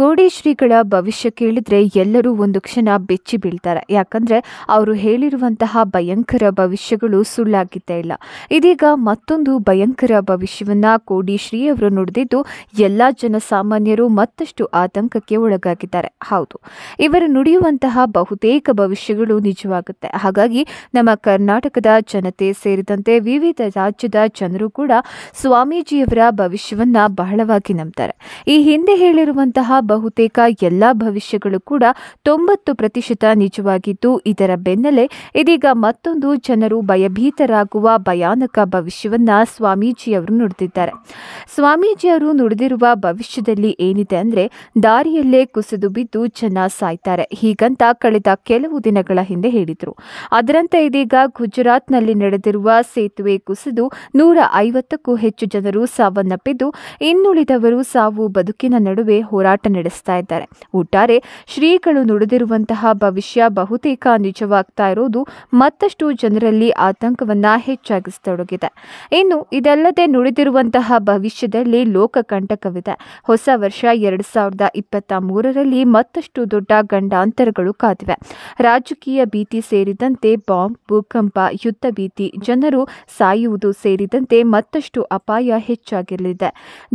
ಕೋಡಿಶ್ರೀಗಳ ಭವಿಷ್ಯ ಕೇಳಿದ್ರೆ ಎಲ್ಲರೂ ಒಂದು ಕ್ಷಣ ಬೆಚ್ಚಿ ಬೀಳ್ತಾರೆ ಯಾಕಂದರೆ ಅವರು ಹೇಳಿರುವಂತಹ ಭಯಂಕರ ಭವಿಷ್ಯಗಳು ಸುಳ್ಳಾಗಿದ್ದೇ ಇಲ್ಲ ಇದೀಗ ಮತ್ತೊಂದು ಭಯಂಕರ ಭವಿಷ್ಯವನ್ನ ಕೋಡಿಶ್ರೀ ಅವರು ನುಡಿದಿದ್ದು ಎಲ್ಲ ಜನಸಾಮಾನ್ಯರು ಮತ್ತಷ್ಟು ಆತಂಕಕ್ಕೆ ಒಳಗಾಗಿದ್ದಾರೆ ಹೌದು ಇವರು ನುಡಿಯುವಂತಹ ಬಹುತೇಕ ಭವಿಷ್ಯಗಳು ನಿಜವಾಗುತ್ತೆ ಹಾಗಾಗಿ ನಮ್ಮ ಕರ್ನಾಟಕದ ಜನತೆ ಸೇರಿದಂತೆ ವಿವಿಧ ರಾಜ್ಯದ ಜನರು ಕೂಡ ಸ್ವಾಮೀಜಿಯವರ ಭವಿಷ್ಯವನ್ನ ಬಹಳವಾಗಿ ನಂಬ್ತಾರೆ ಈ ಹಿಂದೆ ಹೇಳಿರುವಂತಹ ಬಹುತೇಕ ಎಲ್ಲ ಭವಿಷ್ಯಗಳು ಕೂಡ ತೊಂಬತ್ತು ಪ್ರತಿಶತ ನಿಜವಾಗಿದ್ದು ಇದರ ಬೆನ್ನಲ್ಲೇ ಇದೀಗ ಮತ್ತೊಂದು ಜನರು ಭಯಭೀತರಾಗುವ ಭಯಾನಕ ಭವಿಷ್ಯವನ್ನ ಸ್ವಾಮೀಜಿಯವರು ನುಡಿದಿದ್ದಾರೆ ಸ್ವಾಮೀಜಿಯವರು ನುಡಿದಿರುವ ಭವಿಷ್ಯದಲ್ಲಿ ಏನಿದೆ ಅಂದರೆ ದಾರಿಯಲ್ಲೇ ಕುಸಿದು ಬಿದ್ದು ಜನ ಸಾಯ್ತಾರೆ ಹೀಗಂತ ಕಳೆದ ಕೆಲವು ದಿನಗಳ ಹಿಂದೆ ಹೇಳಿದರು ಅದರಂತೆ ಇದೀಗ ಗುಜರಾತ್ನಲ್ಲಿ ನಡೆದಿರುವ ಸೇತುವೆ ಕುಸಿದು ನೂರ ಐವತ್ತಕ್ಕೂ ಹೆಚ್ಚು ಜನರು ಸಾವನ್ನಪ್ಪಿದ್ದು ಇನ್ನುಳಿದವರು ಸಾವು ಬದುಕಿನ ನಡುವೆ ಹೋರಾಟ ನಡೆಸ್ತಾ ಇದ್ದಾರೆ ಒಟ್ಟಾರೆ ಶ್ರೀಗಳು ನುಡಿದಿರುವಂತಹ ಭವಿಷ್ಯ ಬಹುತೇಕ ನಿಜವಾಗ್ತಾ ಇರೋದು ಮತ್ತಷ್ಟು ಜನರಲ್ಲಿ ಆತಂಕವನ್ನ ಹೆಚ್ಚಾಗಿಸತೊಡಗಿದೆ ಇನ್ನು ಇದಲ್ಲದೆ ನುಡಿದಿರುವಂತಹ ಭವಿಷ್ಯದಲ್ಲಿ ಲೋಕಕಂಟಕವಿದೆ ಹೊಸ ವರ್ಷ ಎರಡು ಸಾವಿರದ ಇಪ್ಪತ್ತ ಮೂರರಲ್ಲಿ ಮತ್ತಷ್ಟು ದೊಡ್ಡ ಗಂಡಾಂತರಗಳು ಕಾದಿವೆ ರಾಜಕೀಯ ಭೀತಿ ಸೇರಿದಂತೆ ಬಾಂಬ್ ಭೂಕಂಪ ಯುದ್ಧ ಭೀತಿ ಜನರು ಸಾಯುವುದು ಸೇರಿದಂತೆ ಮತ್ತಷ್ಟು ಅಪಾಯ ಹೆಚ್ಚಾಗಿರಲಿದೆ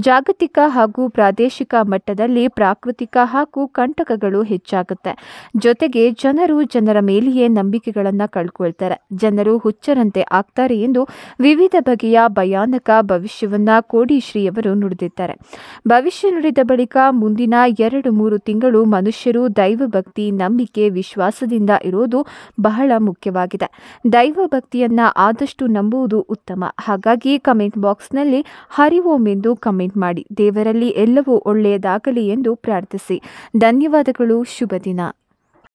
ಜಾಗತಿಕ ಹಾಗೂ ಪ್ರಾದೇಶಿಕ ಮಟ್ಟದಲ್ಲಿ ಪ್ರಾ ಪ್ರಾಕೃತಿಕ ಹಾಗೂ ಕಂಟಕಗಳು ಹೆಚ್ಚಾಗುತ್ತೆ ಜೊತೆಗೆ ಜನರು ಜನರ ಮೇಲೆಯೇ ನಂಬಿಕೆಗಳನ್ನು ಕಳ್ಕೊಳ್ತಾರೆ ಜನರು ಹುಚ್ಚರಂತೆ ಆಗ್ತಾರೆ ಎಂದು ವಿವಿಧ ಬಗೆಯ ಭಯಾನಕ ಭವಿಷ್ಯವನ್ನ ಕೋಡಿಶ್ರೀಯವರು ನುಡಿದಿದ್ದಾರೆ ಭವಿಷ್ಯ ನುಡಿದ ಬಳಿಕ ಮುಂದಿನ ಎರಡು ಮೂರು ತಿಂಗಳು ಮನುಷ್ಯರು ದೈವ ಭಕ್ತಿ ನಂಬಿಕೆ ವಿಶ್ವಾಸದಿಂದ ಇರೋದು ಬಹಳ ಮುಖ್ಯವಾಗಿದೆ ದೈವ ಭಕ್ತಿಯನ್ನ ಆದಷ್ಟು ನಂಬುವುದು ಉತ್ತಮ ಹಾಗಾಗಿ ಕಮೆಂಟ್ ಬಾಕ್ಸ್ನಲ್ಲಿ ಹರಿವೋಮ್ ಎಂದು ಕಮೆಂಟ್ ಮಾಡಿ ದೇವರಲ್ಲಿ ಎಲ್ಲವೂ ಒಳ್ಳೆಯದಾಗಲಿ ಎಂದು ಪ್ರಾರ್ಥಿಸಿ ಧನ್ಯವಾದಗಳು ಶುಭ ದಿನ